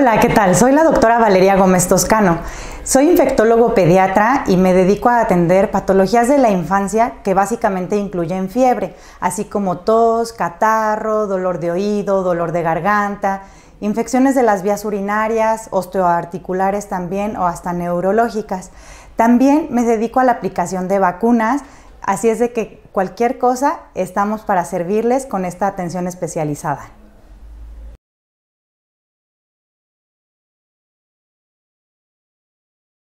Hola, ¿qué tal? Soy la doctora Valeria Gómez Toscano. Soy infectólogo pediatra y me dedico a atender patologías de la infancia que básicamente incluyen fiebre, así como tos, catarro, dolor de oído, dolor de garganta, infecciones de las vías urinarias, osteoarticulares también o hasta neurológicas. También me dedico a la aplicación de vacunas, así es de que cualquier cosa estamos para servirles con esta atención especializada.